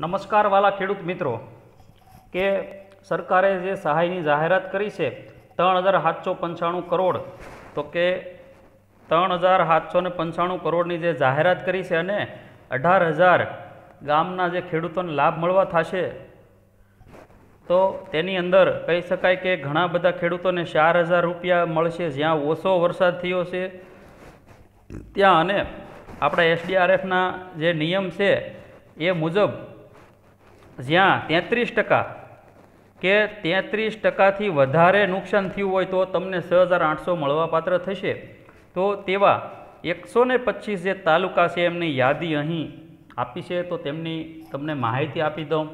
નમસ્કાર વાલા ખેડૂત મિત્રો કે સરકારે જે સહાયની જાહેરાત કરી છે ત્રણ હજાર સાતસો પંચાણું કરોડ તો કે ત્રણ હજાર સાતસો ને પંચાણું કરોડની જે જાહેરાત કરી છે અને અઢાર હજાર ગામના જે ખેડૂતોને લાભ મળવા થશે તો તેની અંદર કહી શકાય કે ઘણા બધા ખેડૂતોને ચાર હજાર રૂપિયા મળશે જ્યાં ઓછો વરસાદ થયો છે ત્યાં અને આપણા એસડીઆરએફના જે નિયમ છે એ મુજબ જ્યાં તેત્રીસ ટકા કે તેત્રીસ ટકાથી વધારે નુકસાન થયું હોય તો તમને છ હજાર આઠસો મળવાપાત્ર થશે તો તેવા એકસો ને પચીસ જે તાલુકા છે એમની યાદી અહીં આપી છે તો તેમની તમને માહિતી આપી દઉં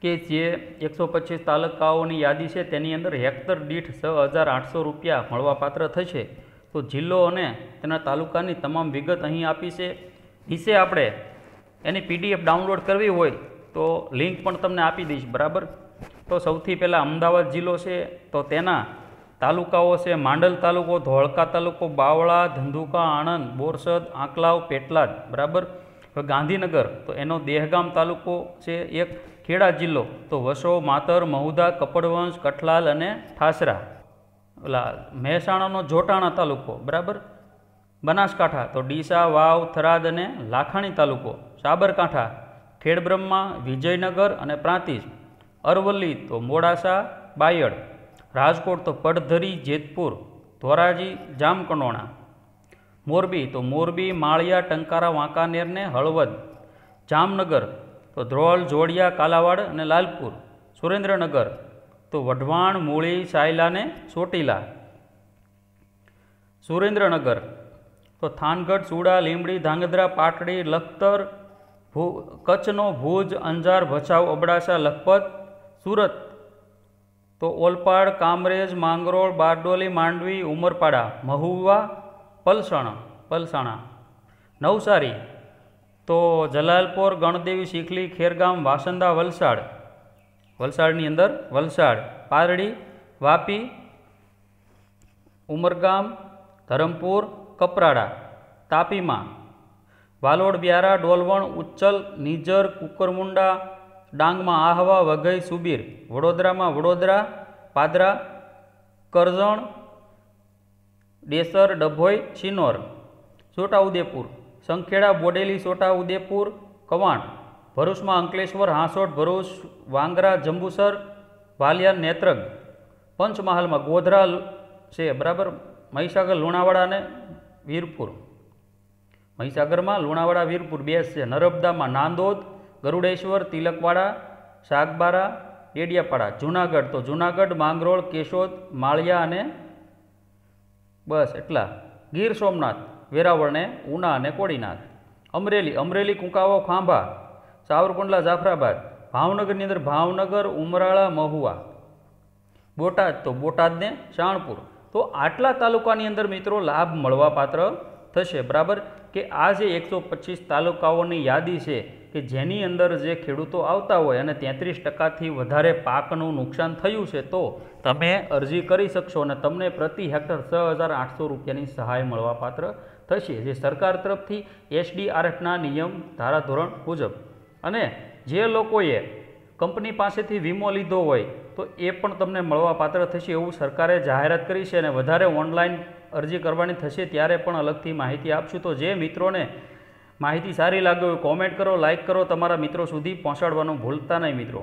કે જે એકસો પચીસ તાલુકાઓની યાદી છે તેની અંદર હેક્ટર દીઠ છ હજાર આઠસો રૂપિયા મળવાપાત્ર થશે તો જિલ્લો અને તેના તાલુકાની તમામ વિગત અહીં આપી છે નીચે આપણે એની પીડીએફ ડાઉનલોડ કરવી હોય તો લિંક પણ તમને આપી દઈશ બરાબર તો સૌથી પહેલાં અમદાવાદ જિલ્લો છે તો તેના તાલુકાઓ છે માંડલ તાલુકો ધોળકા તાલુકો બાવળા ધંધુકા આણંદ બોરસદ આંકલાવ પેટલાદ બરાબર ગાંધીનગર તો એનો દેહગામ તાલુકો છે એક ખેડા જિલ્લો તો વસો માતર મહુદા કપડવંશ કઠલાલ અને ઠાસરા ઓલા મહેસાણાનો જોટાણા તાલુકો બરાબર બનાસકાંઠા તો ડીસા વાવ થરાદ અને લાખાણી તાલુકો સાબરકાંઠા ખેડબ્રહ્મા વિજયનગર અને પ્રાંતિજ અરવલ્લી તો મોડાસા બાયડ રાજકોટ તો પડધરી જેતપુર ધોરાજી જામકંડોણા મોરબી તો મોરબી માળિયા ટંકારા વાંકાનેર ને હળવદ જામનગર તો ધ્રોલ જોડિયા કાલાવાડ અને લાલપુર સુરેન્દ્રનગર તો વઢવાણ મૂળી સાયલા ને ચોટીલા સુરેન્દ્રનગર તો થાનગઢ ચૂડા લીમડી ધાંગધ્રા પાટડી લખતર ભૂ કચ્છનો ભુજ અંજાર ભચાઉ અબડાસા લખપત સુરત તો ઓલપાડ કામરેજ માંગરોળ બારડોલી માંડવી ઉમરપાડા મહુવા પલસણ પલસાણા નવસારી તો જલાલપોર ગણદેવી શીખલી ખેરગામ વાસંદા વલસાડ વલસાડની અંદર વલસાડ પારડી વાપી ઉમરગામ ધરમપુર કપરાડા તાપીમાં વાલોડ વ્યારા ડોલવણ ઉચ્ચલ નિજર કુકરમુંડા ડાંગમાં આહવા વઘઈ સુબીર વડોદરામાં વડોદરા પાદરા કરજણ ડેસર ડભોઈ છીનોર છોટાઉદેપુર સંખેડા બોડેલી છોટાઉદેપુર કવાંટ ભરૂચમાં અંકલેશ્વર હાંસોટ ભરૂચ વાંગરા જંબુસર વાલિયા નેત્રંગ પંચમહાલમાં ગોધરા છે બરાબર મહીસાગર લુણાવાડા અને વીરપુર મહીસાગરમાં લુણાવાડા વીરપુર બેસ છે નર્મદામાં નાંદોદ ગરુડેશ્વર તિલકવાડા શાકબારા ડેડિયાપાડા જૂનાગઢ તો જૂનાગઢ માંગરોળ કેશોદ માળિયા અને બસ એટલા ગીર સોમનાથ વેરાવળને ઉના અને કોડીનાથ અમરેલી અમરેલી કુંકાવો ખાંભા સાવરકુંડલા જાફરાબાદ ભાવનગરની અંદર ભાવનગર ઉમરાળા મહુવા બોટાદ તો બોટાદને શાણપુર તો આટલા તાલુકાની અંદર મિત્રો લાભ મળવાપાત્ર થશે બરાબર કે આ જે એકસો પચીસ તાલુકાઓની યાદી છે કે જેની અંદર જે ખેડૂતો આવતા હોય અને તેત્રીસ ટકાથી વધારે પાકનું નુકસાન થયું છે તો તમે અરજી કરી શકશો અને તમને પ્રતિ હેક્ટર છ હજાર આઠસો રૂપિયાની સહાય મળવાપાત્ર થશે જે સરકાર તરફથી એસડીઆરએફના નિયમ ધારાધોરણ મુજબ અને જે લોકોએ કંપની પાસેથી વીમો લીધો હોય તો એ પણ તમને મળવાપાત્ર થશે એવું સરકારે જાહેરાત કરી છે અને વધારે ઓનલાઈન અરજી કરવાની થશે ત્યારે પણ અલગથી માહિતી આપશું તો જે મિત્રોને માહિતી સારી લાગે હોય કોમેન્ટ કરો લાઇક કરો તમારા મિત્રો સુધી પહોંચાડવાનું ભૂલતા નહીં મિત્રો